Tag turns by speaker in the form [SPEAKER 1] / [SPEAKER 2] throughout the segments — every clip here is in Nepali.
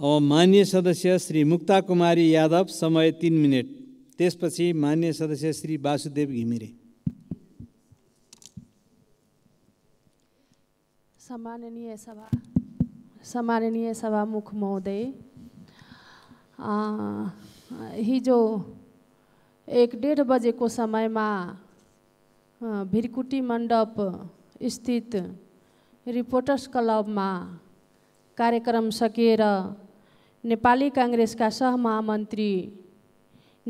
[SPEAKER 1] अब मान्य सदस्य श्री मुक्ता कुमारी यादव समय तिन मिनट त्यसपछि मान्य सदस्य श्री वासुदेव घिमिरे सम्माननीय सभा सम्माननीय सभामुख महोदय हिजो एक डेढ बजेको समयमा भिरकुटी मण्डप स्थित रिपोर्टर्स क्लबमा कार्यक्रम सकिएर नेपाली काङ्ग्रेसका सहमहामन्त्री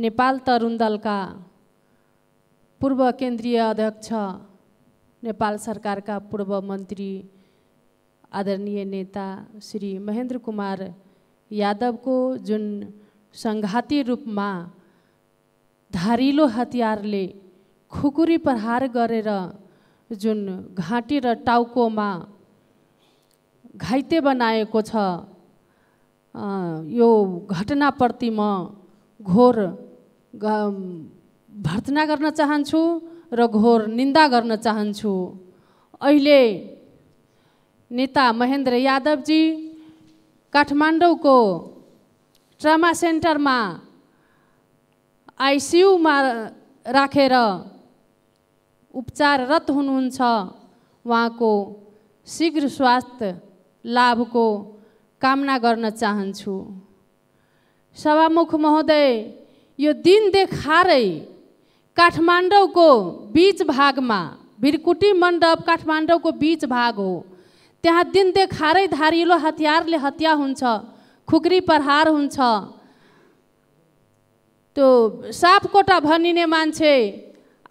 [SPEAKER 1] नेपाल तरुण दलका पूर्व केन्द्रीय अध्यक्ष नेपाल सरकारका पूर्व मन्त्री आदरणीय नेता श्री महेन्द्र कुमार यादवको जुन सङ्घाती रूपमा धारिलो हतियारले खुकुरी प्रहार गरेर जुन घाँटी र टाउकोमा घाइते बनाएको छ यो घटनाप्रति म घोर भर्तना गर्न चाहन्छु र घोर निन्दा गर्न चाहन्छु अहिले नेता महेन्द्र यादवजी काठमाडौँको ट्रामा सेन्टरमा आइसियुमा राखेर रा, उपचाररत हुनुहुन्छ उहाँको शीघ्र स्वास्थ्य लाभको कामना गर्न चाहन्छु सभामुख महोदय यो दिन देखारै काठमाडौँको बिच भागमा भिरकुटी मण्डप काठमाडौँको बिच भाग हो त्यहाँ दिन देखारै धारिलो हतियारले हत्या हुन्छ खुकुरी प्रहार हुन्छ त्यो सापकोटा भनिने मान्छे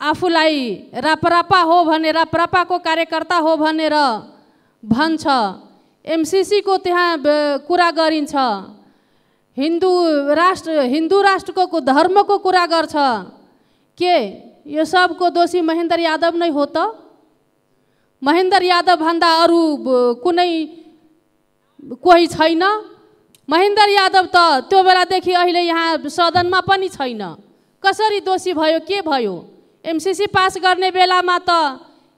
[SPEAKER 1] आफूलाई रापरापा हो भनेर रापरापाको कार्यकर्ता हो भनेर भन्छ एमसिसीको त्यहाँ कुरा गरिन्छ हिन्दू राष्ट्र हिन्दू राष्ट्रको धर्मको कुरा गर्छ के यो सबको दोषी महेन्द्र यादव नै हो त महेन्द्र यादवभन्दा अरू कुनै कोही छैन महेन्द्र यादव त त्यो बेलादेखि अहिले यहाँ सदनमा पनि छैन कसरी दोषी भयो के भयो एमसिसी पास गर्ने बेलामा त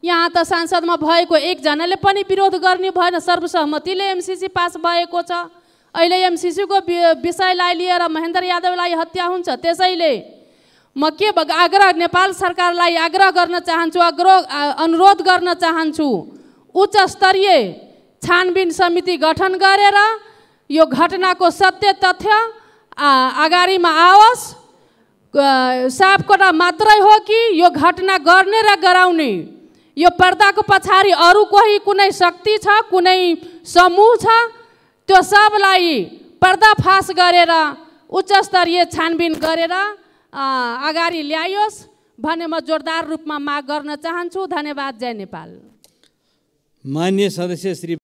[SPEAKER 1] यहाँ त सांसदमा भएको एकजनाले पनि विरोध गर्ने भएन सर्वसहमतिले एमसिसी पास भएको छ अहिले एमसिसीको विषयलाई लिएर महेन्द्र यादवलाई हत्या हुन्छ त्यसैले म के आग्रह नेपाल सरकारलाई आग्रह गर्न चाहन्छु आग्रह अनुरोध गर्न चाहन्छु उच्च स्तरीय छानबिन समिति गठन गरेर यो घटनाको सत्य तथ्य अगाडिमा आओस् सापकोटा मात्रै हो कि यो घटना गर्ने र गराउने यो पर्दाको पछाडि अरू कोही कुनै शक्ति छ कुनै समूह छ त्यो सबलाई पर्दाफास गरेर स्तरीय छानबिन गरेर अगाडि ल्याइयोस् भने म जोरदार रूपमा माग गर्न चाहन्छु धन्यवाद जय नेपाल मान्य सदस्य श्री